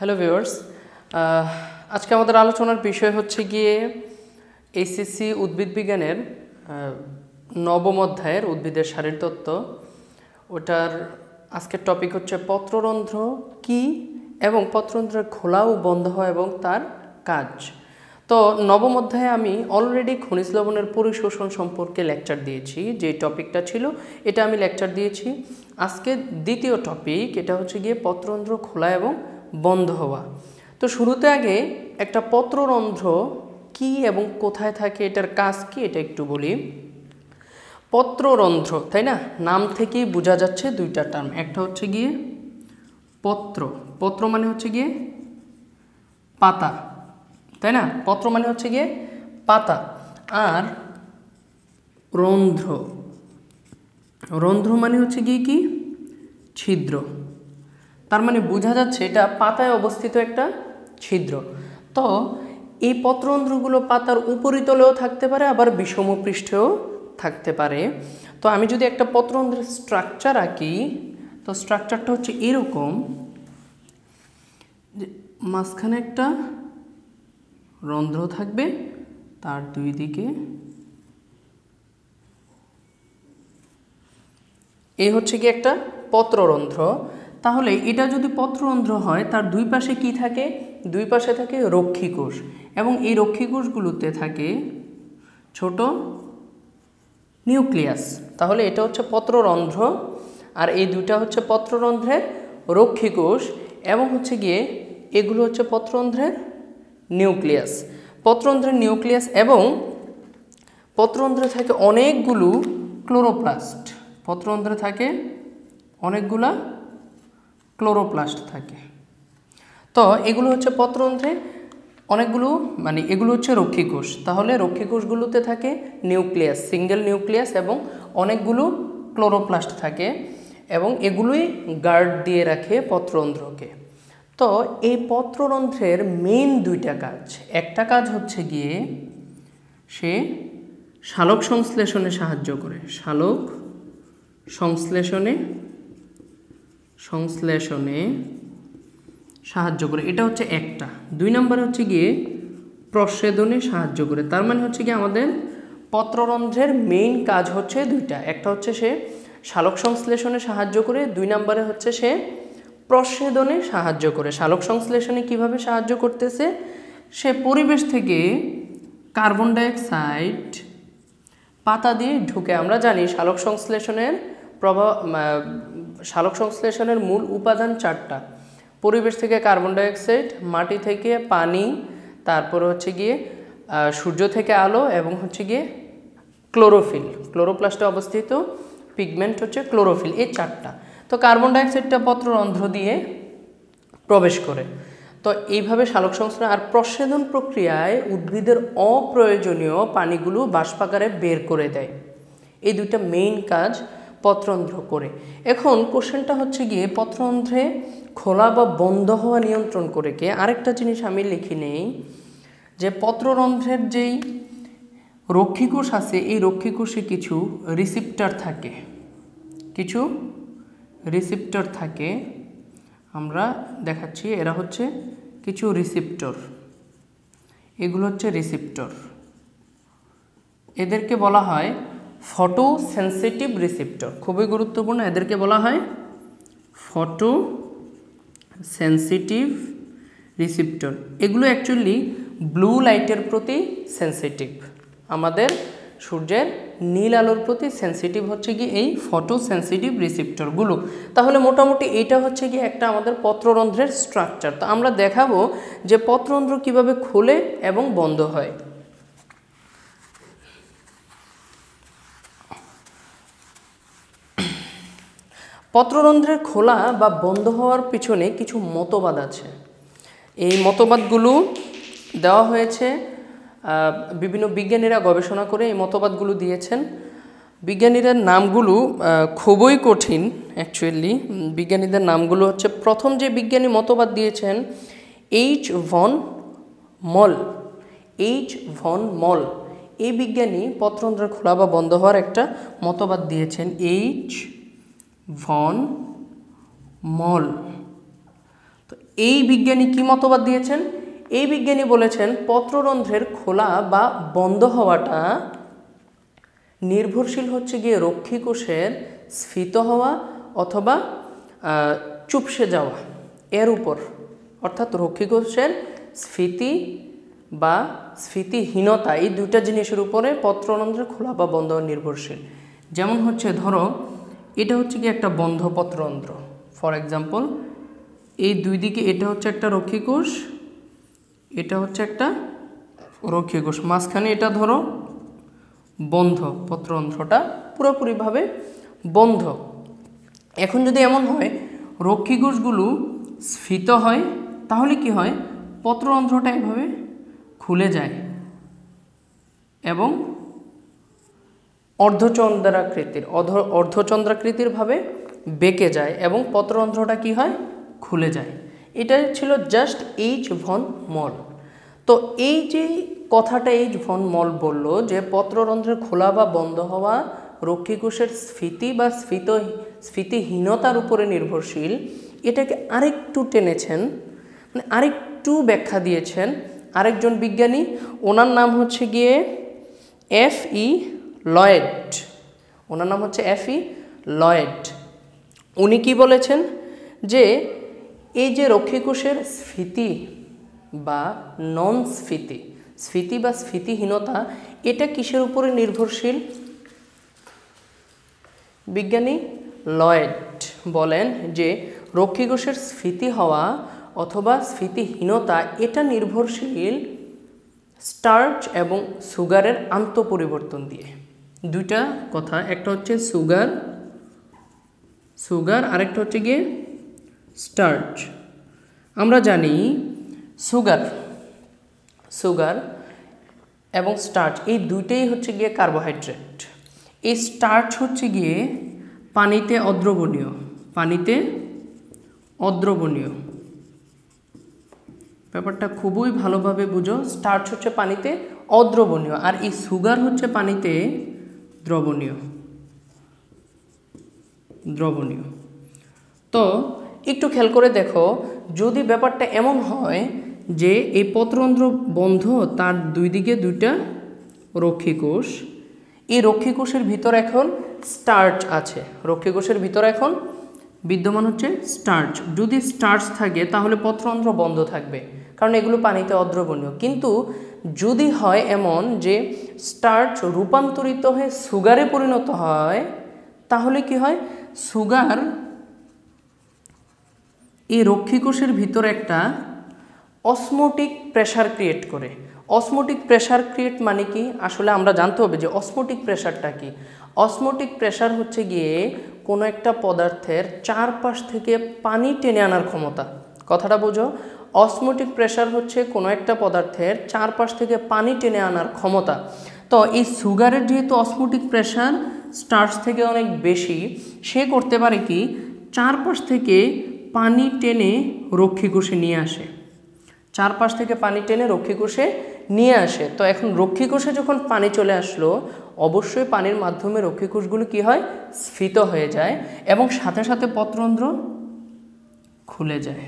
hello viewers আজকে আমাদের আলোচনার বিষয় হচ্ছে গিয়ে এইসিসি উদ্ভিদ বিজ্ঞানের নবম অধ্যায়ের উদ্ভিদের তত্ত্ব ওটার আজকের টপিক হচ্ছে পত্ররন্ধ্র কি এবং পত্ররন্ধ্রের খোলাও বন্ধ হয় এবং তার কাজ তো নবম অধ্যায়ে আমি অলরেডি খনিজ লবণের পরিশোষণ সম্পর্কে লেকচার দিয়েছি যে টপিকটা ছিল এটা আমি লেকচার দিয়েছি আজকে দ্বিতীয় টপিক এটা হচ্ছে গিয়ে পত্ররন্ধ্র খোলা এবং বন্ধ হওয়া তো শুরুতে আগে একটা পত্ররন্ধ্র কি এবং কোথায় থাকে এটার কাজ কি এটা একটু বলি পত্ররন্ধ্র তাই না নাম থেকেই বোঝা যাচ্ছে দুইটা টার্ম একটা হচ্ছে গিয়ে পত্র পত্র মানে হচ্ছে গিয়ে পাতা তাই না পত্র মানে হচ্ছে গিয়ে পাতা আর রন্ধ্র রন্ধ্র মানে হচ্ছে গিয়ে কি ছিদ্র তার মানে বোঝা যাচ্ছে এটা পাতায় অবস্থিত একটা ছিদ্র তো এই পত্ররন্ধ্রগুলো পাতার উপরিতলেও থাকতে পারে আবার বিষম পৃষ্ঠেও থাকতে পারে তো আমি যদি একটা পত্রন্ধ্রের স্ট্রাকচার আঁকি তো স্ট্রাকচারটা হচ্ছে এরকম যে মাঝখানে একটা রন্ধ্র থাকবে তার দুই দিকে এই হচ্ছে কি একটা পত্ররন্ধ্র তাহলে এটা যদি পত্ররন্ধ্র হয় তার দুই পাশে কি থাকে দুই পাশে থাকে রক্ষীকোষ এবং এই রক্ষীকোষগুলোতে থাকে ছোট নিউক্লিয়াস তাহলে এটা হচ্ছে পত্ররন্ধ্র আর এই দুইটা হচ্ছে পত্ররন্ধ্রের রক্ষীকোষ এবং হচ্ছে গিয়ে এগুলো হচ্ছে পত্ররন্ধ্রের নিউক্লিয়াস পত্ররন্ধ্রের নিউক্লিয়াস এবং পত্ররন্ধ্রে থাকে অনেকগুলো ক্লোরোপ্লাস্ট পত্ররন্ধ্রে থাকে অনেকগুলা ক্লোরোপ্লাস্ট থাকে তো এগুলো হচ্ছে পত্রন্ত্রে অনেকগুলো মানে এগুলো হচ্ছে রক্ষী কোষ তাহলে রক্ষী কোষগুলোতে থাকে নিউক্লিয়াস সিঙ্গেল নিউক্লিয়াস এবং অনেকগুলো ক্লোরোপ্লাস্ট থাকে এবং এগুলোই গার্ড দিয়ে রাখে পত্ররন্ধ্রকে তো এই পত্ররন্ধ্রের মেইন দুইটা কাজ একটা কাজ হচ্ছে গিয়ে সে শালক সংশ্লেষণে সাহায্য করে শালক সংশ্লেষণে সংশ্লেষণে সাহায্য করে এটা হচ্ছে একটা দুই নম্বর হচ্ছে গিয়ে প্রসেদনে সাহায্য করে তার মানে হচ্ছে গিয়ে আমাদের পত্ররন্ধ্রের মেইন কাজ হচ্ছে দুইটা একটা হচ্ছে সে শালক সংশ্লেষণে সাহায্য করে দুই নম্বরে হচ্ছে সে প্রসেদনে সাহায্য করে শালক সংশ্লেষণে কিভাবে সাহায্য করতেছে সে পরিবেশ থেকে কার্বন ডাইঅক্সাইড পাতা দিয়ে ঢুকে আমরা জানি শালক সংশ্লেষণের প্রভাব সালোক সংশ্লেষণের মূল উপাদান চারটা পরিবেশ থেকে কার্বন ডাইঅক্সাইড মাটি থেকে পানি তারপরে হচ্ছে গিয়ে সূর্য থেকে আলো এবং হচ্ছে গিয়ে ক্লোরোফিল ক্লোরোপ্লাস্টে অবস্থিত পিগমেন্ট হচ্ছে ক্লোরোফিল এই চারটা তো কার্বন ডাইঅক্সাইডটা পত্র অন্ধ্র দিয়ে প্রবেশ করে তো এইভাবে সালোক সংশ্লেষণ আর প্রসেদন প্রক্রিয়ায় উদ্ভিদের অপ্রয়োজনীয় পানিগুলো বাষ্পাকারে বের করে দেয় এই দুইটা মেইন কাজ পত্রন্ধ্র করে এখন কোশ্চেনটা হচ্ছে গিয়ে পত্রন্ধ্রে খোলা বা বন্ধ হওয়া নিয়ন্ত্রণ করে কে আরেকটা জিনিস আমি লিখি নেই যে পত্ররন্ধ্রের যেই রক্ষীকোষ আছে এই রক্ষীকোষে কিছু রিসিপ্টার থাকে কিছু রিসিপ্টার থাকে আমরা দেখাচ্ছি এরা হচ্ছে কিছু রিসিপ্টর এগুলো হচ্ছে রিসিপ্টর এদেরকে বলা হয় ফটো সেন্সিটিভ রিসিপ্টর খুবই গুরুত্বপূর্ণ এদেরকে বলা হয় ফটো সেন্সিটিভ রিসিপ্টর এগুলো অ্যাকচুয়ালি ব্লু লাইটের প্রতি সেন্সিটিভ আমাদের সূর্যের নীল আলোর প্রতি সেন্সিটিভ হচ্ছে কি এই ফটো সেন্সিটিভ রিসিপ্টরগুলো তাহলে মোটামুটি এটা হচ্ছে কি একটা আমাদের পত্ররন্ধ্রের স্ট্রাকচার তো আমরা দেখাবো যে পত্ররন্ধ্র কিভাবে খোলে এবং বন্ধ হয় পত্ররন্ধ্রের খোলা বা বন্ধ হওয়ার পিছনে কিছু মতবাদ আছে এই মতবাদগুলো দেওয়া হয়েছে বিভিন্ন বিজ্ঞানীরা গবেষণা করে এই মতবাদগুলো দিয়েছেন বিজ্ঞানীদের নামগুলো খুবই কঠিন অ্যাকচুয়ালি বিজ্ঞানীদের নামগুলো হচ্ছে প্রথম যে বিজ্ঞানী মতবাদ দিয়েছেন H von Mohl H von Mohl এই বিজ্ঞানী পত্রন্ধ্র খোলা বা বন্ধ হওয়ার একটা মতবাদ দিয়েছেন এইচ ভন মল তো এই বিজ্ঞানী কী মতবাদ দিয়েছেন এই বিজ্ঞানী বলেছেন পত্ররন্ধ্রের খোলা বা বন্ধ হওয়াটা নির্ভরশীল হচ্ছে গিয়ে রক্ষীকোষের স্ফীত হওয়া অথবা চুপসে যাওয়া এর উপর অর্থাৎ রক্ষীকোষের স্ফীতি বা স্ফীতিহীনতা এই দুইটা জিনিসের উপরে পত্ররন্ধ্রের খোলা বা বন্ধ নির্ভরশীল যেমন হচ্ছে ধরো এটা হচ্ছে কি একটা অন্ত্র ফর এক্সাম্পল এই দুই দিকে এটা হচ্ছে একটা রক্ষীকোষ এটা হচ্ছে একটা রক্ষীকোষ মাঝখানে এটা ধরো বন্ধ পত্র অন্ত্রটা পুরোপুরিভাবে বন্ধ এখন যদি এমন হয় রক্ষীকোষগুলো স্ফীত হয় তাহলে কি হয় পত্র অন্ত্রটা এভাবে খুলে যায় এবং অর্ধচন্দ্রাকৃতির অর্ধ অর্ধচন্দ্রাকৃতিরভাবে বেঁকে যায় এবং পত্ররন্ধ্রটা কি হয় খুলে যায় এটাই ছিল জাস্ট এইচ ভন মল তো এই যে কথাটা এইচ ভন মল বলল যে পত্ররন্ধ্রের খোলা বা বন্ধ হওয়া রক্ষীকোষের স্ফীতি বা স্ফীত স্ফীতিহীনতার উপরে নির্ভরশীল এটাকে আরেকটু টেনেছেন মানে আরেকটু ব্যাখ্যা দিয়েছেন আরেকজন বিজ্ঞানী ওনার নাম হচ্ছে গিয়ে এফ ই e লয়েড ওনার নাম হচ্ছে অ্যাফি লয়েড উনি কি বলেছেন যে এই যে রক্ষীকোষের স্ফীতি বা নন স্ফীতি স্ফীতি বা স্ফীতিহীনতা এটা কিসের উপরে নির্ভরশীল বিজ্ঞানী লয়েড বলেন যে রক্ষীকোষের স্ফীতি হওয়া অথবা স্ফীতিহীনতা এটা নির্ভরশীল স্টার্চ এবং সুগারের পরিবর্তন দিয়ে দুইটা কথা একটা হচ্ছে সুগার সুগার আরেকটা হচ্ছে গিয়ে স্টার্চ আমরা জানি সুগার সুগার এবং স্টার্চ এই দুইটাই হচ্ছে গিয়ে কার্বোহাইড্রেট এই স্টার্চ হচ্ছে গিয়ে পানিতে অদ্রবণীয় পানিতে অদ্রবণীয় ব্যাপারটা খুবই ভালোভাবে বুঝো স্টার্চ হচ্ছে পানিতে অদ্রবণীয় আর এই সুগার হচ্ছে পানিতে দ্রবণীয় দ্রবণীয় তো একটু খেয়াল করে দেখো যদি ব্যাপারটা এমন হয় যে এই পত্রন্ধ্র বন্ধ তার দুই দিকে দুইটা রক্ষীকোষ এই রক্ষীকোষের ভিতর এখন স্টার্চ আছে রক্ষীকোষের ভিতর এখন বিদ্যমান হচ্ছে স্টার্চ যদি স্টার্চ থাকে তাহলে পত্রন্ধ্র বন্ধ থাকবে কারণ এগুলো পানিতে অদ্রবণীয় কিন্তু যদি হয় এমন যে স্টার্চ রূপান্তরিত হয়ে সুগারে পরিণত হয় তাহলে কি হয় সুগার এই রক্ষীকোষের ভিতরে একটা অসমোটিক প্রেশার ক্রিয়েট করে অসমোটিক প্রেশার ক্রিয়েট মানে কি আসলে আমরা জানতে হবে যে অসমোটিক প্রেশারটা কি অসমোটিক প্রেশার হচ্ছে গিয়ে কোনো একটা পদার্থের চারপাশ থেকে পানি টেনে আনার ক্ষমতা কথাটা বোঝো অসমোটিক প্রেশার হচ্ছে কোনো একটা পদার্থের চারপাশ থেকে পানি টেনে আনার ক্ষমতা তো এই সুগারের যেহেতু অসমোটিক প্রেশার স্টার্স থেকে অনেক বেশি সে করতে পারে কি চারপাশ থেকে পানি টেনে রক্ষীকোষে নিয়ে আসে চারপাশ থেকে পানি টেনে রক্ষীকোষে নিয়ে আসে তো এখন রক্ষীকোষে যখন পানি চলে আসলো অবশ্যই পানির মাধ্যমে রক্ষীকোষগুলো কি হয় স্ফীত হয়ে যায় এবং সাথে সাথে পত্রন্ধ্র খুলে যায়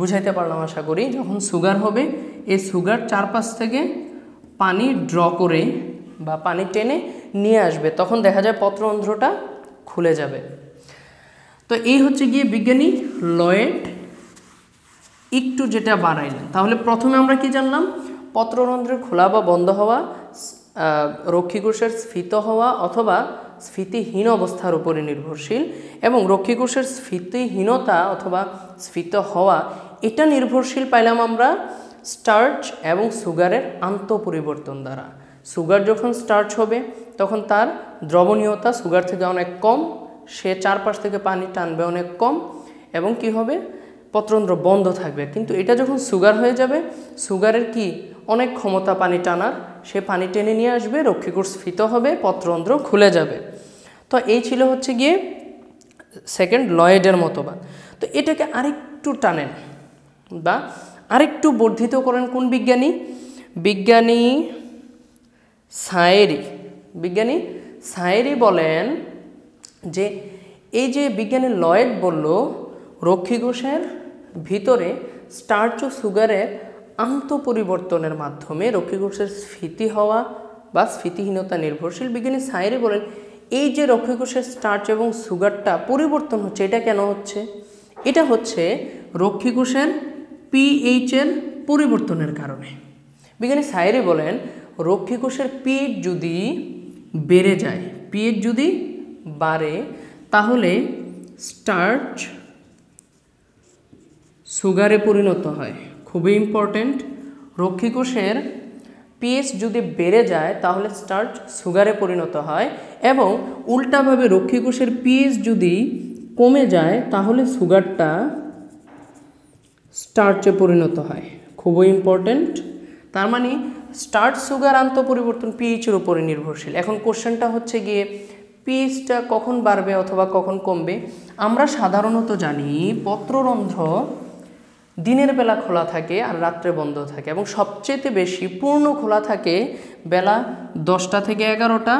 বুঝাইতে পারলাম আশা করি যখন সুগার হবে এই সুগার চারপাশ থেকে পানি ড্র করে বা পানি টেনে নিয়ে আসবে তখন দেখা যায় পত্র অন্ধ্রটা খুলে যাবে তো এই হচ্ছে গিয়ে বিজ্ঞানী লয়েড একটু যেটা বাড়াইলেন তাহলে প্রথমে আমরা কি জানলাম পত্ররন্ধ্রের খোলা বা বন্ধ হওয়া রক্ষীকোষের স্ফীত হওয়া অথবা স্ফীতিহীন অবস্থার উপরে নির্ভরশীল এবং রক্ষীকোষের স্ফীতিহীনতা অথবা স্ফীত হওয়া এটা নির্ভরশীল পাইলাম আমরা স্টার্চ এবং সুগারের আন্তঃপরিবর্তন দ্বারা সুগার যখন স্টার্চ হবে তখন তার দ্রবণীয়তা সুগার থেকে অনেক কম সে চারপাশ থেকে পানি টানবে অনেক কম এবং কি হবে পত্রন্দ্র বন্ধ থাকবে কিন্তু এটা যখন সুগার হয়ে যাবে সুগারের কি অনেক ক্ষমতা পানি টানার সে পানি টেনে নিয়ে আসবে রক্ষীকোষ স্ফীত হবে পত্রন্দ্র খুলে যাবে তো এই ছিল হচ্ছে গিয়ে সেকেন্ড লয়েডের মতবাদ তো এটাকে আরেকটু টানেন বা আরেকটু বর্ধিত করেন কোন বিজ্ঞানী বিজ্ঞানী সায়েরি বিজ্ঞানী সায়েরি বলেন যে এই যে বিজ্ঞানী লয়েড বলল রক্ষী ঘোষের ভিতরে স্টার্চ ও সুগারের আন্ত পরিবর্তনের মাধ্যমে রক্ষী ঘোষের স্ফীতি হওয়া বা স্ফীতিহীনতা নির্ভরশীল বিজ্ঞানী সায়েরি বলেন এই যে রক্ষী ঘোষের স্টার্চ এবং সুগারটা পরিবর্তন হচ্ছে এটা কেন হচ্ছে এটা হচ্ছে রক্ষী ঘোষের পিএইচের পরিবর্তনের কারণে বিজ্ঞানী সাইরে বলেন রক্ষী কোষের পিএইচ যদি বেড়ে যায় পিএইচ যদি বাড়ে তাহলে স্টার্চ সুগারে পরিণত হয় খুবই ইম্পর্ট্যান্ট রক্ষী কোষের পিএইচ যদি বেড়ে যায় তাহলে স্টার্চ সুগারে পরিণত হয় এবং উল্টাভাবে রক্ষী কোষের পিএইচ যদি কমে যায় তাহলে সুগারটা স্টার্চে পরিণত হয় খুবই ইম্পর্ট্যান্ট তার মানে স্টার্চ সুগার আন্ত পরিবর্তন পিএইচের উপরে নির্ভরশীল এখন কোশ্চেনটা হচ্ছে গিয়ে পিএইচটা কখন বাড়বে অথবা কখন কমবে আমরা সাধারণত জানি পত্ররন্ধ্র দিনের বেলা খোলা থাকে আর রাত্রে বন্ধ থাকে এবং সবচেয়ে বেশি পূর্ণ খোলা থাকে বেলা দশটা থেকে এগারোটা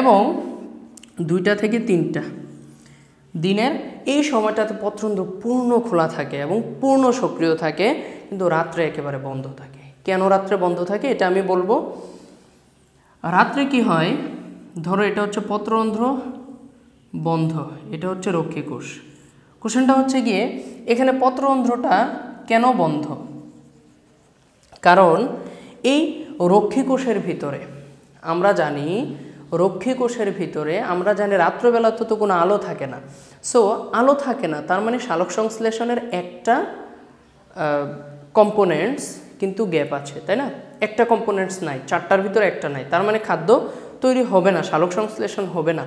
এবং দুইটা থেকে তিনটা দিনের এই সময়টাতে পত্রন্ত্র পূর্ণ খোলা থাকে এবং পূর্ণ সক্রিয় থাকে কিন্তু রাত্রে একেবারে বন্ধ থাকে কেন রাত্রে বন্ধ থাকে এটা আমি বলবো রাত্রে কি হয় ধরো এটা হচ্ছে পত্রন্ধ্র বন্ধ এটা হচ্ছে রক্ষী কোষ কোশ্চেনটা হচ্ছে গিয়ে এখানে পত্রন্ধ্রটা কেন বন্ধ কারণ এই রক্ষী কোষের ভিতরে আমরা জানি রক্ষীকোষের ভিতরে আমরা জানি রাত্রবেলা তো তো কোনো আলো থাকে না সো আলো থাকে না তার মানে শালক সংশ্লেষণের একটা কম্পোনেন্টস কিন্তু গ্যাপ আছে তাই না একটা কম্পোনেন্টস নাই চারটার ভিতরে একটা নাই তার মানে খাদ্য তৈরি হবে না শালক সংশ্লেষণ হবে না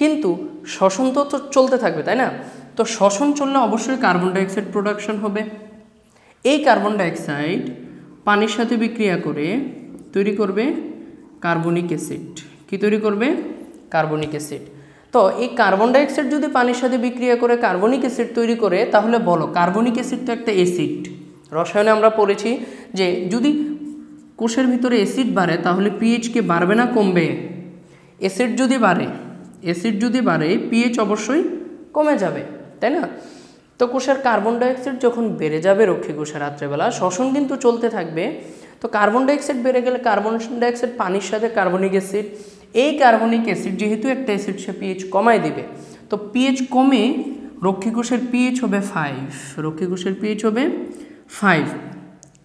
কিন্তু শ্বসন তো চলতে থাকবে তাই না তো শ্বসন চললে অবশ্যই কার্বন ডাইঅক্সাইড প্রোডাকশন হবে এই কার্বন ডাইঅক্সাইড পানির সাথে বিক্রিয়া করে তৈরি করবে কার্বনিক অ্যাসিড কি তৈরি করবে কার্বনিক অ্যাসিড তো এই কার্বন ডাইঅক্সাইড যদি পানির সাথে বিক্রিয়া করে কার্বনিক অ্যাসিড তৈরি করে তাহলে বলো কার্বনিক অ্যাসিড তো একটা অ্যাসিড রসায়নে আমরা পড়েছি যে যদি কোষের ভিতরে অ্যাসিড বাড়ে তাহলে পিএইচকে বাড়বে না কমবে অ্যাসিড যদি বাড়ে অ্যাসিড যদি বাড়ে পিএইচ অবশ্যই কমে যাবে তাই না তো কোষের কার্বন ডাইঅক্সাইড যখন বেড়ে যাবে রক্ষী কোষের রাত্রেবেলা শ্বসন কিন্তু চলতে থাকবে তো কার্বন ডাইঅক্সাইড বেড়ে গেলে কার্বন ডাইঅক্সাইড পানির সাথে কার্বনিক অ্যাসিড এই কার্বনিক অ্যাসিড যেহেতু একটা অ্যাসিড সে পিএইচ কমায় দেবে তো পিএইচ কমে রক্ষীকোষের পিএইচ হবে ফাইভ রক্ষীকোষের পিএইচ হবে ফাইভ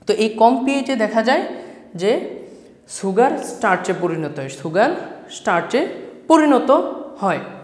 তো এই কম পিএইচে দেখা যায় যে সুগার স্টার্চে পরিণত হয় সুগার স্টার্চে পরিণত হয়